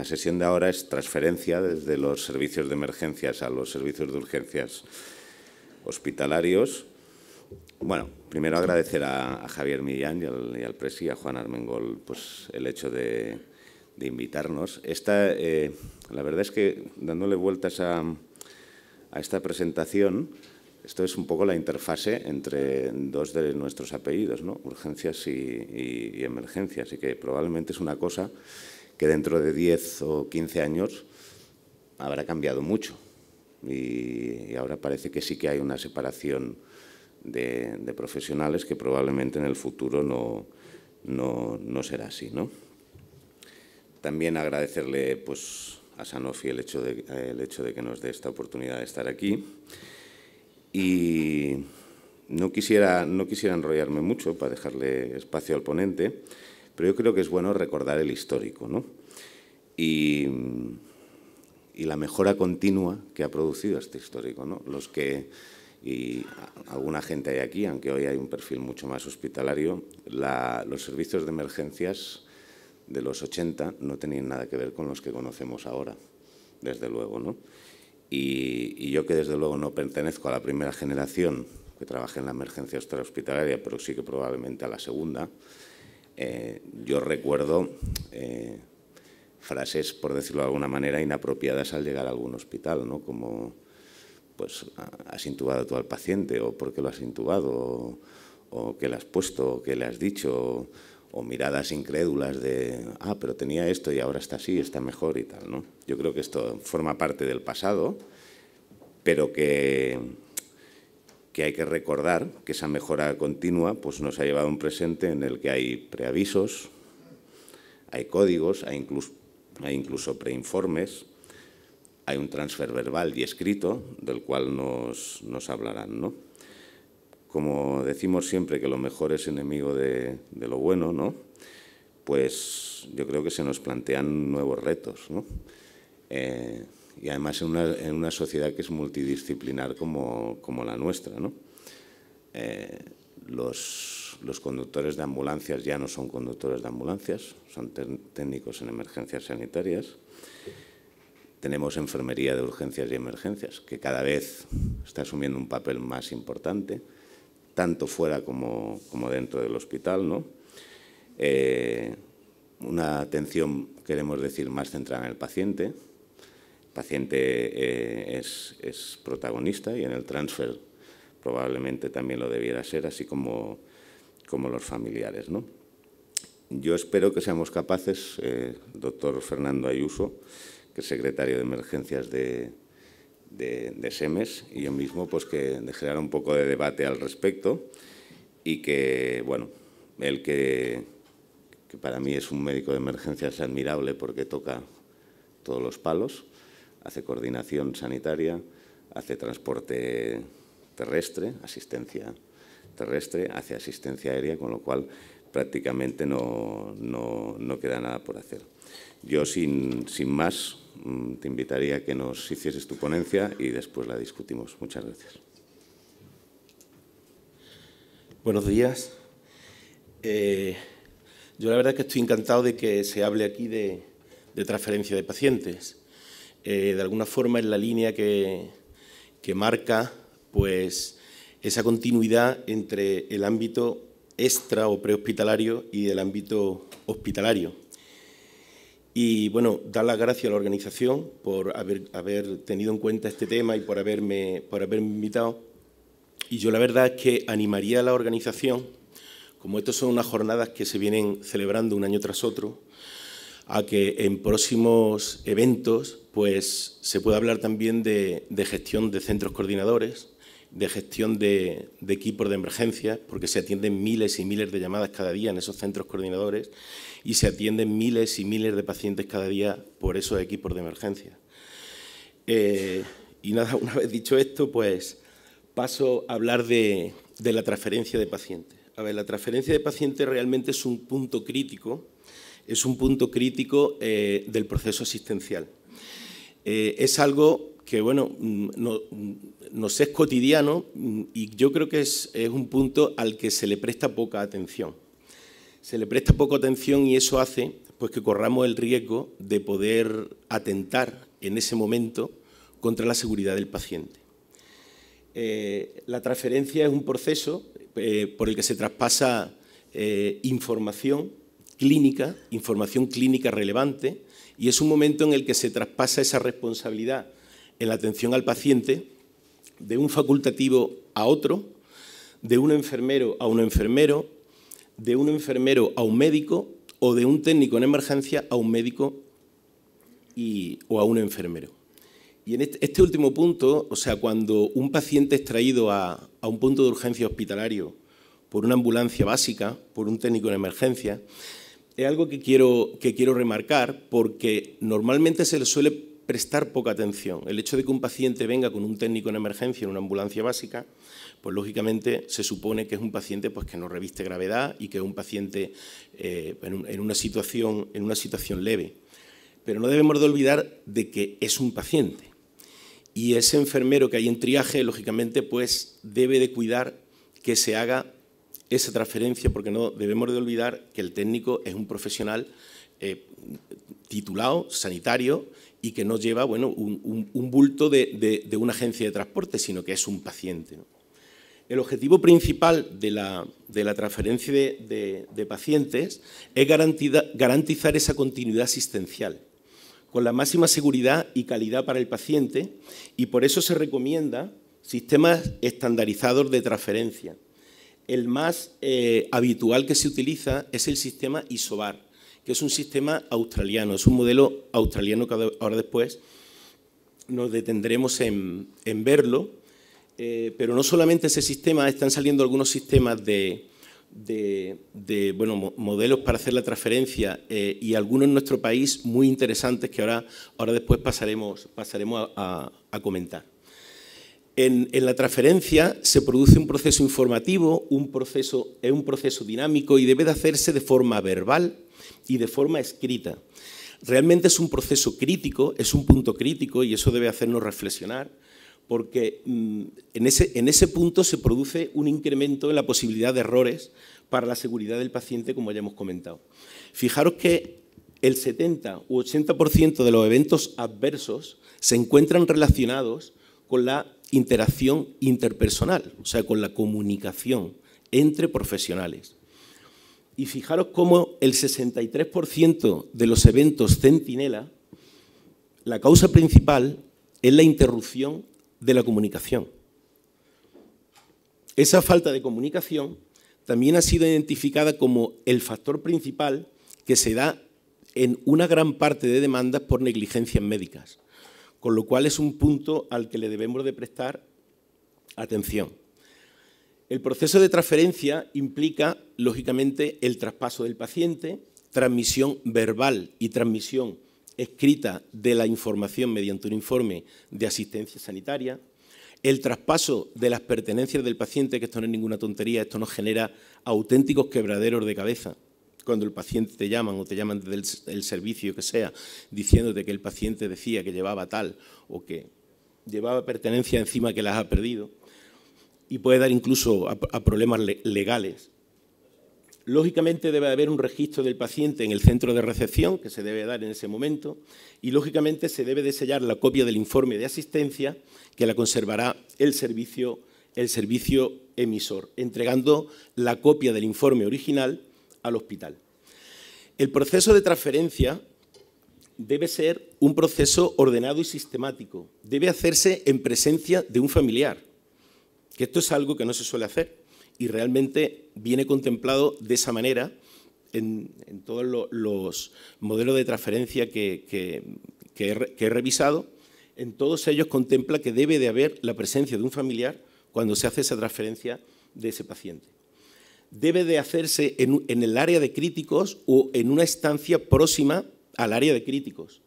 La sesión de ahora es transferencia desde los servicios de emergencias a los servicios de urgencias hospitalarios. Bueno, primero agradecer a, Javier Millán y al, y Presi, a Juan Armengol, pues el hecho de, invitarnos. Esta, eh, la verdad es que dándole vueltas a, esta presentación, esto es un poco la interfase entre dos de nuestros apellidos, ¿no? urgencias y, y emergencias, y que probablemente es una cosa que dentro de 10 o 15 años habrá cambiado mucho. Y, ahora parece que sí que hay una separación de, profesionales que probablemente en el futuro no, no, será así. ¿no? También agradecerle pues, a Sanofi el hecho, de, el hecho de que nos dé esta oportunidad de estar aquí. Y no quisiera, no quisiera enrollarme mucho para dejarle espacio al ponente, pero yo creo que es bueno recordar el histórico. ¿no? y, la mejora continua que ha producido este histórico. ¿no? Los que, y alguna gente hay aquí, aunque hoy hay un perfil mucho más hospitalario, los servicios de emergencias de los 80 no tenían nada que ver con los que conocemos ahora, desde luego. ¿no? Y, yo que desde luego no pertenezco a la primera generación que trabaja en la emergencia hospitalaria, pero sí que probablemente a la segunda, eh, yo recuerdo eh, frases, por decirlo de alguna manera, inapropiadas al llegar a algún hospital, ¿no? Como, pues, has intubado tú al paciente, o por qué lo has intubado, o, qué le has puesto, o qué le has dicho, o, miradas incrédulas de, ah, pero tenía esto y ahora está así, está mejor y tal, ¿no? Yo creo que esto forma parte del pasado, pero que, que hay que recordar que esa mejora continua pues, nos ha llevado a un presente en el que hay preavisos, hay códigos, hay incluso hay incluso preinformes, hay un transfer verbal y escrito del cual nos, hablarán. ¿no? Como decimos siempre que lo mejor es enemigo de, lo bueno, ¿no? pues yo creo que se nos plantean nuevos retos. Eh, y además en una, sociedad que es multidisciplinar como, la nuestra. ¿no? Eh, los, conductores de ambulancias ya no son conductores de ambulancias, son técnicos en emergencias sanitarias. Tenemos enfermería de urgencias y emergencias, que cada vez está asumiendo un papel más importante, tanto fuera como, dentro del hospital. ¿no? Eh, una atención, queremos decir, más centrada en el paciente. El paciente eh, es protagonista y en el transfer probablemente también lo debiera ser, así como, como los familiares. Yo espero que seamos capaces, eh, doctor Fernando Ayuso, que es secretario de Emergencias de, SEMES, y yo mismo, pues que de generar un poco de debate al respecto y que, bueno, el que, que para mí es un médico de emergencias admirable porque toca todos los palos, hace coordinación sanitaria, hace transporte terrestre, asistencia terrestre, hacia asistencia aérea, con lo cual prácticamente no, no, no queda nada por hacer. Yo, sin, sin más, mm, te invitaría a que nos hicieses tu ponencia y después la discutimos. Muchas gracias. Buenos días. Eh, yo la verdad es que estoy encantado de que se hable aquí de, de transferencia de pacientes. Eh, de alguna forma es la línea que, que marca pues esa continuidad entre el ámbito extra o prehospitalario y el ámbito hospitalario. Y bueno, dar las gracias a la organización por haber, tenido en cuenta este tema y por haberme, invitado. Y yo la verdad es que animaría a la organización, como estas son unas jornadas que se vienen celebrando un año tras otro, a que en próximos eventos pues, se pueda hablar también de gestión de centros coordinadores, de gestión de, equipos de emergencia, porque se atienden miles y miles de llamadas cada día en esos centros coordinadores y se atienden miles y miles de pacientes cada día por esos equipos de emergencia. Eh, y nada, una vez dicho esto, pues paso a hablar de, la transferencia de pacientes. A ver, la transferencia de pacientes realmente es un punto crítico, es un punto crítico eh, del proceso asistencial. Eh, es algo que bueno, mm, no, mm, nos es cotidiano mm, y yo creo que es, un punto al que se le presta poca atención. Se le presta poca atención y eso hace pues, que corramos el riesgo de poder atentar en ese momento contra la seguridad del paciente. Eh, la transferencia es un proceso eh, por el que se traspasa eh, información clínica, información clínica relevante, y es un momento en el que se traspasa esa responsabilidad en la atención al paciente de un facultativo a otro, de un enfermero a un enfermero, de un enfermero a un médico o de un técnico en emergencia a un médico y, o a un enfermero. Y en este, este último punto, o sea, cuando un paciente es traído a, un punto de urgencia hospitalario por una ambulancia básica, por un técnico en emergencia, es algo que quiero, que quiero remarcar porque normalmente se le suele prestar poca atención. El hecho de que un paciente venga con un técnico en emergencia en una ambulancia básica, pues lógicamente se supone que es un paciente pues, que no reviste gravedad y que es un paciente eh, en, una situación, en una situación leve. Pero no debemos de olvidar de que es un paciente. Y ese enfermero que hay en triaje, lógicamente, pues debe de cuidar que se haga esa transferencia, porque no debemos de olvidar que el técnico es un profesional eh, titulado sanitario y que no lleva bueno, un, bulto de, una agencia de transporte, sino que es un paciente. El objetivo principal de la, transferencia de, pacientes es garantizar esa continuidad asistencial con la máxima seguridad y calidad para el paciente y por eso se recomienda sistemas estandarizados de transferencia. El más eh, habitual que se utiliza es el sistema Isobar que es un sistema australiano, es un modelo australiano que ahora después nos detendremos en, verlo, eh, pero no solamente ese sistema, están saliendo algunos sistemas de, de, bueno, modelos para hacer la transferencia eh, y algunos en nuestro país muy interesantes que ahora, ahora después pasaremos, pasaremos a, comentar. En, la transferencia se produce un proceso informativo, un proceso, es un proceso dinámico y debe de hacerse de forma verbal, y de forma escrita. Realmente es un proceso crítico, es un punto crítico y eso debe hacernos reflexionar porque mm, en, ese, en ese punto se produce un incremento en la posibilidad de errores para la seguridad del paciente, como ya hemos comentado. Fijaros que el 70 u 80% de los eventos adversos se encuentran relacionados con la interacción interpersonal, o sea, con la comunicación entre profesionales. Y fijaros cómo el 63% de los eventos centinela, la causa principal es la interrupción de la comunicación. Esa falta de comunicación también ha sido identificada como el factor principal que se da en una gran parte de demandas por negligencias médicas, con lo cual es un punto al que le debemos de prestar atención. El proceso de transferencia implica, lógicamente, el traspaso del paciente, transmisión verbal y transmisión escrita de la información mediante un informe de asistencia sanitaria, el traspaso de las pertenencias del paciente, que esto no es ninguna tontería, esto nos genera auténticos quebraderos de cabeza. Cuando el paciente te llaman o te llaman desde el, servicio que sea, diciéndote que el paciente decía que llevaba tal o que llevaba pertenencia encima que las ha perdido y puede dar incluso a, problemas legales. Lógicamente debe haber un registro del paciente en el centro de recepción, que se debe dar en ese momento, y lógicamente se debe de sellar la copia del informe de asistencia que la conservará el servicio, el servicio emisor, entregando la copia del informe original al hospital. El proceso de transferencia debe ser un proceso ordenado y sistemático. Debe hacerse en presencia de un familiar que esto es algo que no se suele hacer y realmente viene contemplado de esa manera en, todos los modelos de transferencia que, he, revisado. En todos ellos contempla que debe de haber la presencia de un familiar cuando se hace esa transferencia de ese paciente. Debe de hacerse en, en, el área de críticos o en una estancia próxima al área de críticos.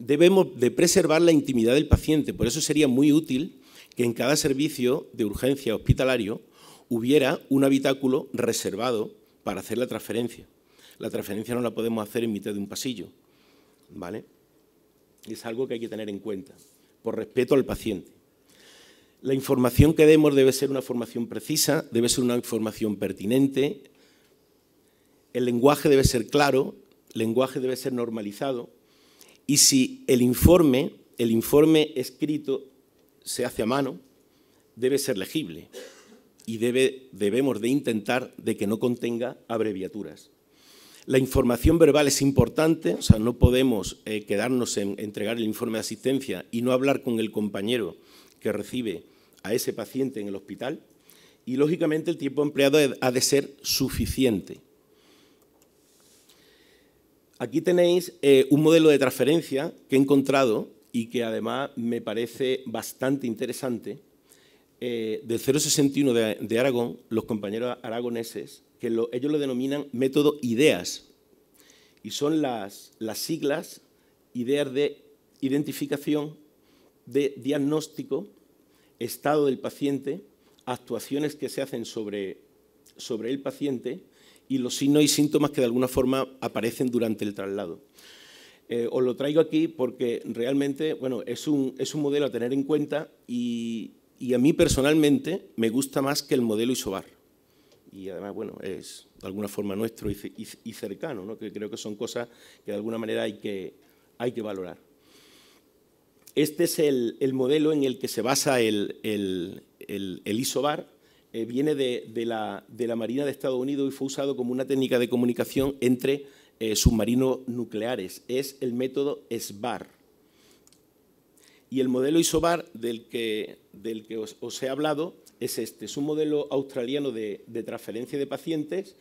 Debemos de preservar la intimidad del paciente, por eso sería muy útil que en cada servicio de urgencia hospitalario hubiera un habitáculo reservado para hacer la transferencia. La transferencia no la podemos hacer en mitad de un pasillo, ¿vale? Es algo que hay que tener en cuenta, por respeto al paciente. La información que demos debe ser una formación precisa, debe ser una información pertinente, el lenguaje debe ser claro, el lenguaje debe ser normalizado y si el informe, el informe escrito se hace a mano debe ser legible y debemos de intentar de que no contenga abreviaturas. La información verbal es importante, o sea, no podemos eh, quedarnos en entregar el informe de asistencia y no hablar con el compañero que recibe a ese paciente en el hospital. Y, lógicamente, el tiempo empleado ha de ser suficiente. Aquí tenéis eh, un modelo de transferencia que he encontrado y que además me parece bastante interesante, eh, del 061 de, Aragón, los compañeros aragoneses, que ellos lo denominan método IDEAS, y son las, las siglas, ideas de identificación, de diagnóstico, estado del paciente, actuaciones que se hacen sobre, sobre el paciente y los signos y síntomas que de alguna forma aparecen durante el traslado. Eh, os lo traigo aquí porque realmente bueno, es, un, modelo a tener en cuenta y, a mí personalmente me gusta más que el modelo Isobar. Y además, bueno, es de alguna forma nuestro y, cercano, ¿no? que creo que son cosas que de alguna manera hay que, hay que valorar. Este es el, modelo en el que se basa el, el, ISOBAR. Eh, viene de, la, de la Marina de Estados Unidos y fue usado como una técnica de comunicación entre eh, submarinos nucleares. Es el método SBAR. Y el modelo ISOBAR del que, del que os, he hablado es este. Es un modelo australiano de, transferencia de pacientes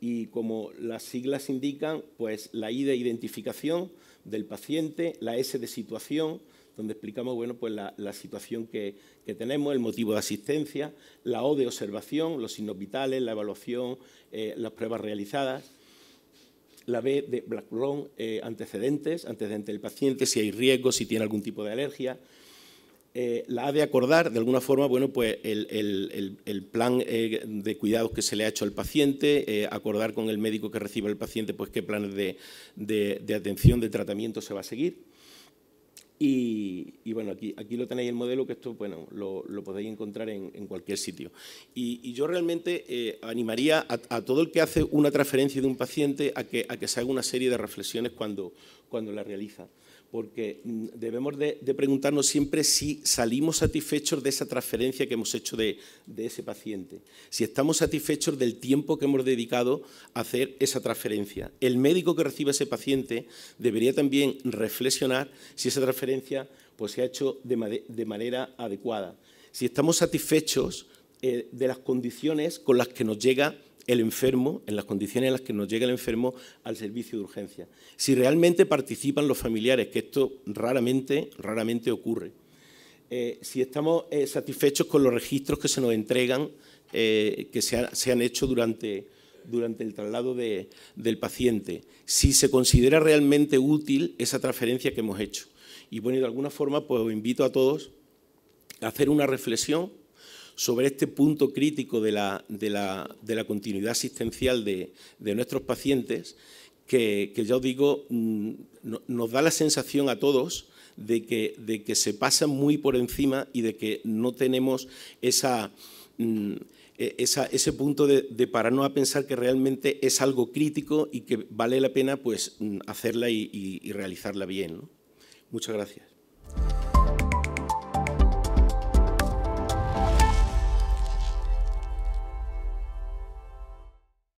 y como las siglas indican, pues la I de identificación del paciente, la S de situación, donde explicamos bueno, pues la, situación que, tenemos, el motivo de asistencia, la O de observación, los signos vitales, la evaluación, eh, las pruebas realizadas, la B de black eh, antecedentes, antecedentes del paciente, si hay riesgo, si tiene algún tipo de alergia. Eh, la ha de acordar, de alguna forma, bueno, pues el, plan eh, de cuidados que se le ha hecho al paciente, eh, acordar con el médico que recibe el paciente, pues qué planes de, atención, de tratamiento se va a seguir. Y, bueno, aquí, lo tenéis el modelo, que esto bueno, lo, podéis encontrar en, cualquier sitio. Y, yo realmente eh, animaría a, todo el que hace una transferencia de un paciente a que, se haga una serie de reflexiones cuando, cuando la realiza porque mm, debemos de, preguntarnos siempre si salimos satisfechos de esa transferencia que hemos hecho de, ese paciente, si estamos satisfechos del tiempo que hemos dedicado a hacer esa transferencia. El médico que recibe ese paciente debería también reflexionar si esa transferencia pues, se ha hecho de, manera adecuada, si estamos satisfechos eh, de las condiciones con las que nos llega el enfermo, en las condiciones en las que nos llega el enfermo al servicio de urgencia. Si realmente participan los familiares, que esto raramente, raramente ocurre. Eh, si estamos eh, satisfechos con los registros que se nos entregan, eh, que se, han hecho durante, durante el traslado del paciente, si se considera realmente útil esa transferencia que hemos hecho. Y bueno, de alguna forma, pues os invito a todos a hacer una reflexión sobre este punto crítico de la, continuidad asistencial de, nuestros pacientes, que, ya os digo, mm, nos da la sensación a todos de que, se pasa muy por encima y de que no tenemos mm, e, ese punto de, de, pararnos a pensar que realmente es algo crítico y que vale la pena pues, mm, hacerla y, realizarla bien. Muchas gracias.